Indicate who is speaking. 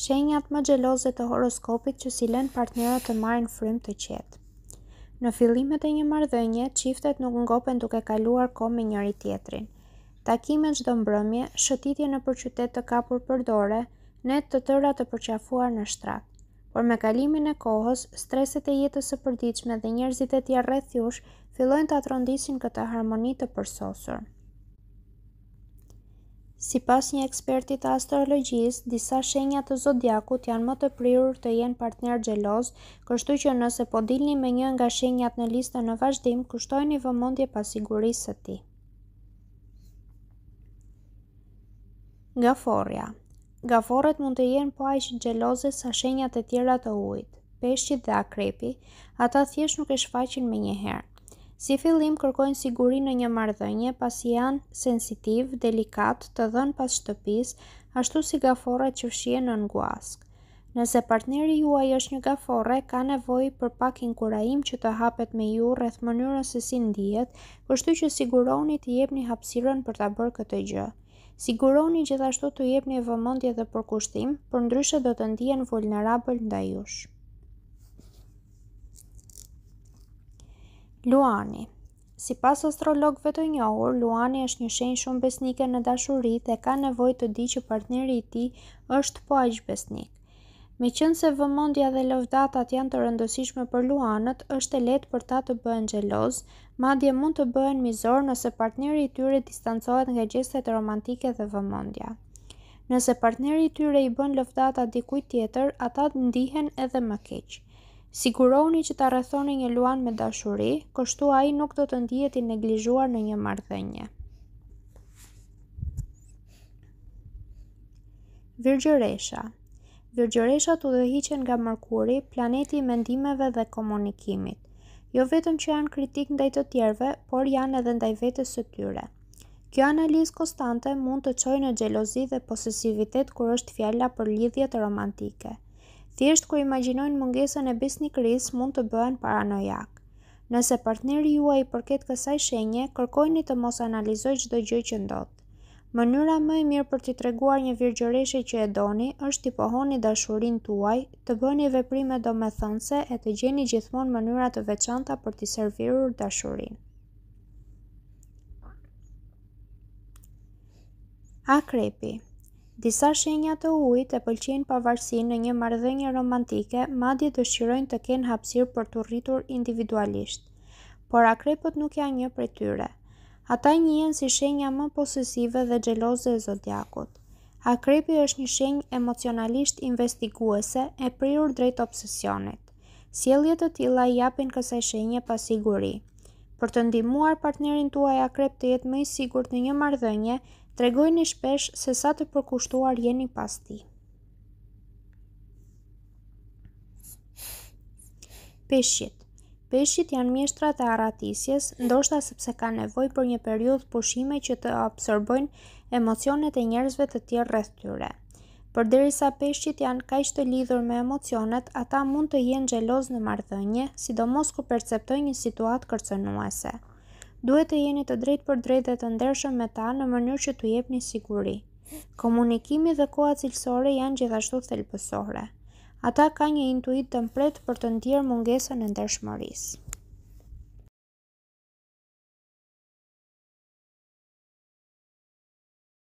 Speaker 1: Shenjat më gjeloze të horoskopit që si lën partnerët të marrin frim të qetë. Në fillimet e një marrëdhënie, çiftet nuk ngopen duke kaluar kohë me njëri tjetrin. Takime çdo mbrëmje, shëtitje në përqytet qytet të kapur për dore, ne të tëra të përqafuar në shtrat. Por me kalimin e kohës, streset e jetës së përditshme dhe njerëzit e tjerë rreth jush fillojnë të atrondisin këtë harmoni të përsosur. Si pas një eksperti të astrologjisë, disa shenjat të zodiakut janë më të prirur të jenë partner gjeloz, kështu që nëse po dilni me një nga shenjat në lista në vazhdim, kushtoj një vëmondje pasigurisë të ti. Gaforja Gaforet mund të jenë po ajqë gjeloze sa shenjat e tjera të ujtë, peshqit dhe akrepi, ata thjesht nuk e shfaqin me njëherë. Si fillim kërkojnë siguri në një marrëdhënie pasi janë sensitiv, delikat, të dhënë pas shtëpisë, ashtu si gaforra që fshihen në nguask. Nëse partneri juaj është një gaforre, ka nevojë për pak inkurajim që të hapet me ju rreth mënyrës se si ndihet, kështu që siguroni të jepni hapësirën për ta bërë këtë gjë. Siguroni gjithashtu të jepni vëmendje dhe përkushtim, përndryshe do të ndihen vulnerabël ndaj jush. Luani Si pas astrologve të njohur, Luani është një shenjë shumë besnike në dashuri dhe ka nevoj të di që partneri ti është po aqë besnik. Me qënë se vëmondja dhe lovdatat janë të rëndësishme për Luanët, është e letë për ta të bëhen gjeloz, madje mund të bëhen mizor nëse partneri i tyre distancohet nga gjestet romantike dhe vëmondja. Nëse partneri i tyre i bën lovdatat dikuj tjetër, ata të ndihen edhe më keqë. Siguroni që ta rrethoni një luan me dashuri, kështu ai nuk do të ndihet i neglizhuar në një marrëdhënie. Virgjëresha. Virgjëreshat udhëhiqen nga Merkuri, planeti i mendimeve dhe komunikimit. Jo vetëm që janë kritik ndaj të tjerëve, por janë edhe ndaj vetes së tyre. Kjo analizë konstante mund të çojë në xhelozi dhe posesivitet kur është fjala për lidhjet romantike. Thjesht ku imagjinojnë mungesën e besnikëris mund të bëhen paranojak. Nëse partneri juaj i përket kësaj shenje, kërkojni të mos analizoj çdo gjë që ndodh. Mënyra më e mirë për t'i treguar një virgjëreshe që e doni është t'i pohoni dashurin tuaj, të bëni veprime do me e të gjeni gjithmonë mënyra të veçanta për t'i servirur dashurin. Akrepi Disa shenja të ujit e pëlqejnë pavarësinë në një marrëdhënie romantike, madje dëshirojnë të kenë hapësirë për të rritur individualisht. Por akrepët nuk janë një prej tyre. Ata njihen si shenja më posesive dhe xheloze e zodiakut. Akrepi është një shenjë emocionalisht investiguese e prirur drejt obsesionit. Sjelljet të tilla i japin kësaj shenje pasiguri. Për të ndihmuar partnerin tuaj akrep të jetë më i sigurt në një marrëdhënie, një shpesh se sa të përkushtuar jeni pas ti. Peshqit Peshqit janë mjeshtrat e aratisjes, ndoshta sepse ka nevoj për një periud pushime që të absorbojnë emocionet e njerëzve të tjerë rreth tyre. Por derisa peshqit janë kaq të lidhur me emocionet, ata mund të jenë gjeloz në marrëdhënie, sidomos kur perceptojnë një situatë kërcënuese duhet të jeni të drejt për drejt dhe të ndershëm me ta në mënyrë që të jepni siguri. Komunikimi dhe koha cilësore janë gjithashtu thelbësore. Ata ka një intuit të mpret për të ndjerë mungesën e ndershmërisë.